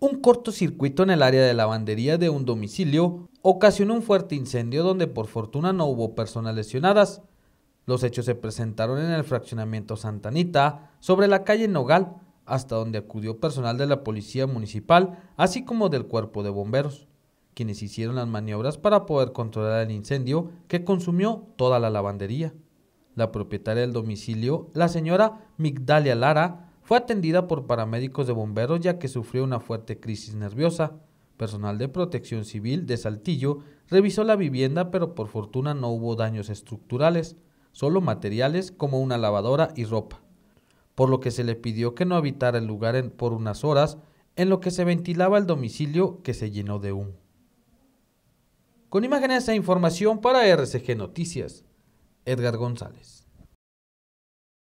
un cortocircuito en el área de lavandería de un domicilio ocasionó un fuerte incendio donde por fortuna no hubo personas lesionadas. Los hechos se presentaron en el fraccionamiento Santanita, sobre la calle Nogal, hasta donde acudió personal de la Policía Municipal, así como del Cuerpo de Bomberos, quienes hicieron las maniobras para poder controlar el incendio que consumió toda la lavandería. La propietaria del domicilio, la señora Migdalia Lara, fue atendida por paramédicos de bomberos ya que sufrió una fuerte crisis nerviosa. Personal de protección civil de Saltillo revisó la vivienda pero por fortuna no hubo daños estructurales, solo materiales como una lavadora y ropa, por lo que se le pidió que no habitara el lugar por unas horas en lo que se ventilaba el domicilio que se llenó de humo. Con imágenes e información para RCG Noticias, Edgar González.